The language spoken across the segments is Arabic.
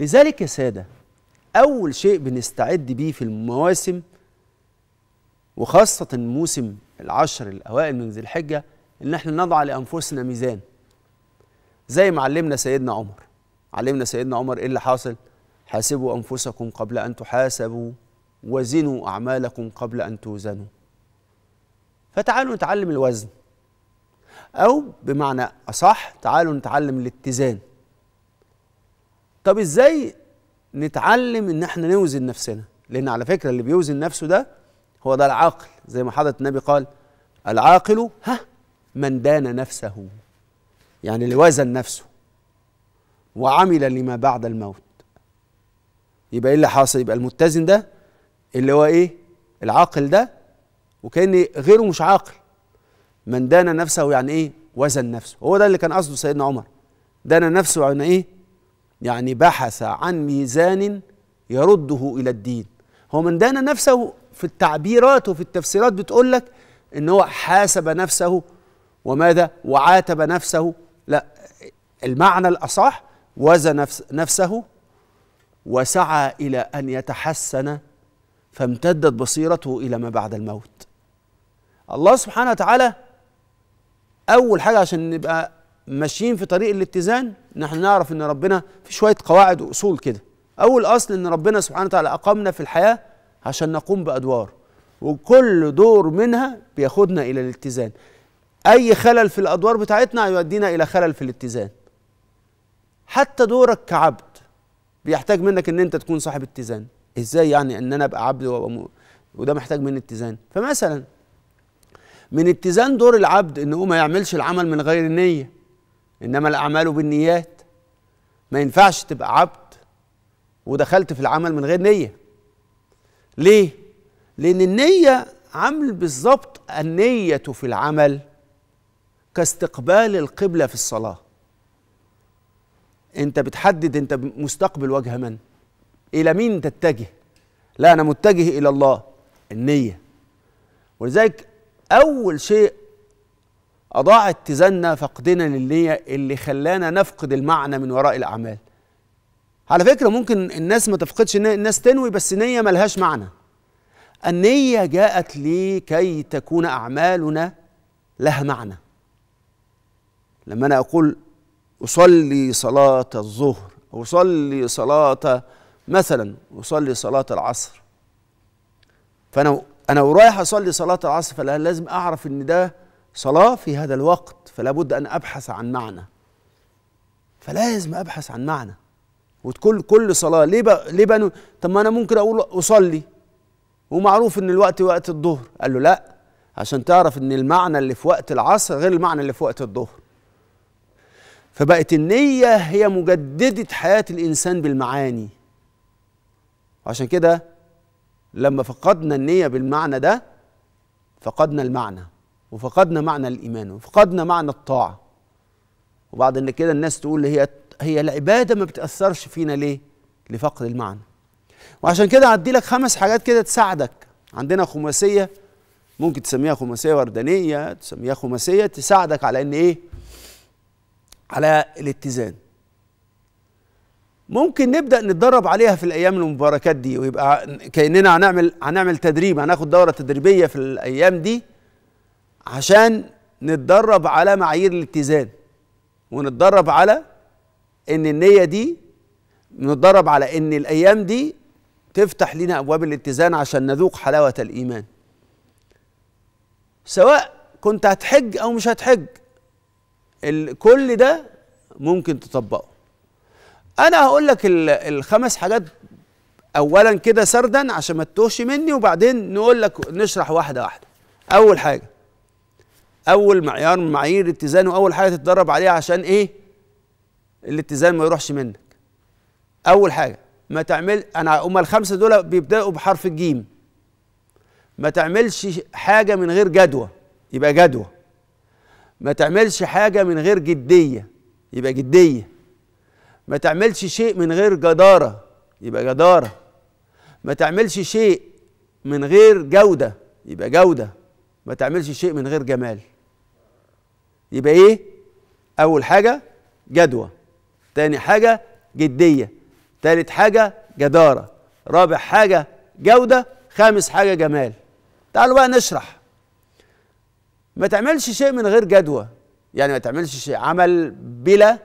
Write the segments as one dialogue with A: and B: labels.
A: لذلك يا ساده اول شيء بنستعد بيه في المواسم وخاصه موسم العشر الاوائل من ذي الحجه ان احنا نضع لانفسنا ميزان زي ما علمنا سيدنا عمر علمنا سيدنا عمر ايه اللي حاصل حاسبوا انفسكم قبل ان تحاسبوا وزنوا اعمالكم قبل ان توزنوا فتعالوا نتعلم الوزن او بمعنى اصح تعالوا نتعلم الاتزان طب ازاي نتعلم ان احنا نوزن نفسنا لان على فكره اللي بيوزن نفسه ده هو ده العاقل زي ما حضرة النبي قال العاقل ها من دان نفسه يعني اللي وزن نفسه وعمل لما بعد الموت يبقى ايه اللي حاصل يبقى المتزن ده اللي هو ايه العاقل ده وكان غيره مش عاقل من دان نفسه يعني ايه وزن نفسه هو ده اللي كان قصده سيدنا عمر دان نفسه يعني ايه يعني بحث عن ميزان يرده إلى الدين هو من دان نفسه في التعبيرات وفي التفسيرات بتقول لك إن هو حاسب نفسه وماذا وعاتب نفسه لا المعنى الأصح وزن نفس نفسه وسعى إلى أن يتحسن فامتدت بصيرته إلى ما بعد الموت الله سبحانه وتعالى أول حاجة عشان نبقى ماشيين في طريق الاتزان نحن نعرف ان ربنا في شويه قواعد واصول كده اول اصل ان ربنا سبحانه وتعالى اقامنا في الحياه عشان نقوم بادوار وكل دور منها بياخدنا الى الاتزان اي خلل في الادوار بتاعتنا يودينا الى خلل في الاتزان حتى دورك كعبد بيحتاج منك ان انت تكون صاحب اتزان ازاي يعني ان انا ابقى عبد وابقى وده محتاج مني اتزان فمثلا من اتزان دور العبد ان هو ما يعملش العمل من غير نيه انما الاعمال بالنيات ما ينفعش تبقى عبد ودخلت في العمل من غير نيه ليه لان النيه عامل بالظبط النيه في العمل كاستقبال القبله في الصلاه انت بتحدد انت مستقبل وجه من الى مين تتجه لا انا متجه الى الله النيه ولذلك اول شيء أضاع اتزاننا فقدنا للنية اللي خلانا نفقد المعنى من وراء الأعمال على فكرة ممكن الناس ما تفقدش النية الناس تنوي بس نية ملهاش معنى النية جاءت لكي تكون أعمالنا لها معنى لما أنا أقول أصلي صلاة الظهر أصلي صلاة مثلا أصلي صلاة العصر فأنا أنا ورايح أصلي صلاة العصر فلازم أعرف إن ده صلاة في هذا الوقت فلا بد أن أبحث عن معنى فلازم أبحث عن معنى وكل كل صلاة ليه بقى ليه طب ما أنا ممكن أقول أصلي ومعروف إن الوقت وقت الظهر قال له لأ عشان تعرف إن المعنى اللي في وقت العصر غير المعنى اللي في وقت الظهر فبقت النية هي مجددة حياة الإنسان بالمعاني وعشان كده لما فقدنا النية بالمعنى ده فقدنا المعنى وفقدنا معنى الايمان وفقدنا معنى الطاعه وبعد ان كده الناس تقول هي هي العباده ما بتاثرش فينا ليه لفقد المعنى وعشان كده هدي لك خمس حاجات كده تساعدك عندنا خماسيه ممكن تسميها خماسيه وردانيه تسميها خماسيه تساعدك على ان ايه على الاتزان ممكن نبدا نتدرب عليها في الايام المباركات دي ويبقى كاننا هنعمل هنعمل تدريب هناخد دوره تدريبيه في الايام دي عشان نتدرب على معايير الاتزان ونتدرب على ان النيه دي نتدرب على ان الايام دي تفتح لنا ابواب الاتزان عشان نذوق حلاوه الايمان سواء كنت هتحج او مش هتحج كل ده ممكن تطبقه انا هقول لك الخمس حاجات اولا كده سردا عشان ما تتوهش مني وبعدين نقول لك نشرح واحده واحده اول حاجه اول معيار من معايير الاتزان واول حاجه تتدرب عليها عشان ايه الاتزان ما يروحش منك اول حاجه ما تعمل انا هم الخمسه دول بيبداوا بحرف الجيم ما تعملش حاجه من غير جدوى يبقى جدوى ما تعملش حاجه من غير جديه يبقى جديه ما تعملش شيء من غير جداره يبقى جداره ما تعملش شيء من غير جوده يبقى جوده ما تعملش شيء من غير جمال يبقى ايه اول حاجه جدوى تاني حاجه جديه تالت حاجه جداره رابع حاجه جوده خامس حاجه جمال تعالوا بقى نشرح ما تعملش شيء من غير جدوى يعني ما تعملش شيء عمل بلا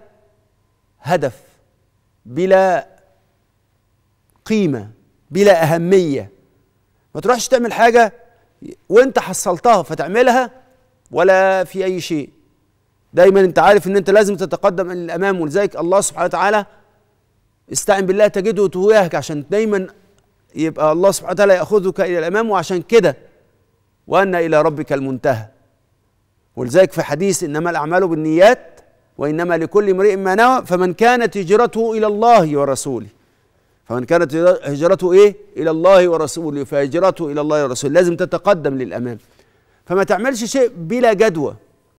A: هدف بلا قيمه بلا اهميه ما تروحش تعمل حاجه وانت حصلتها فتعملها ولا في اي شيء دايما انت عارف ان انت لازم تتقدم للامام ولذلك الله سبحانه وتعالى استعن بالله تجده تهواك عشان دايما يبقى الله سبحانه وتعالى ياخذك الى الامام وعشان كده وان الى ربك المنتهى ولذلك في حديث انما الاعمال بالنيات وانما لكل امرئ ما نوى فمن كانت هجرته الى الله ورسوله فمن كانت هجرته ايه الى الله ورسوله فهجرته الى الله ورسوله لازم تتقدم للامام فما تعملش شيء بلا جدوى